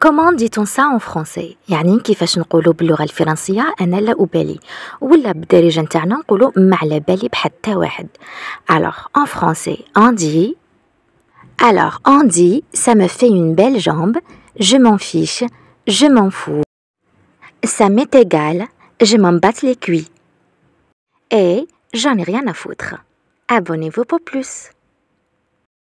Comment dit-on ça en français Yani, comment on dit en langue française "ana la oubali" ou la darija nta'na on dit "ma 3la bali bhatta wahed" Alors, en français, on dit Alors, on dit "ça me fait une belle jambe", "je m'en fiche", "je m'en fous". Ça m'est égal "je m'en bats les cuits. Et "jamais rien à foutre". Abonnez-vous pour plus.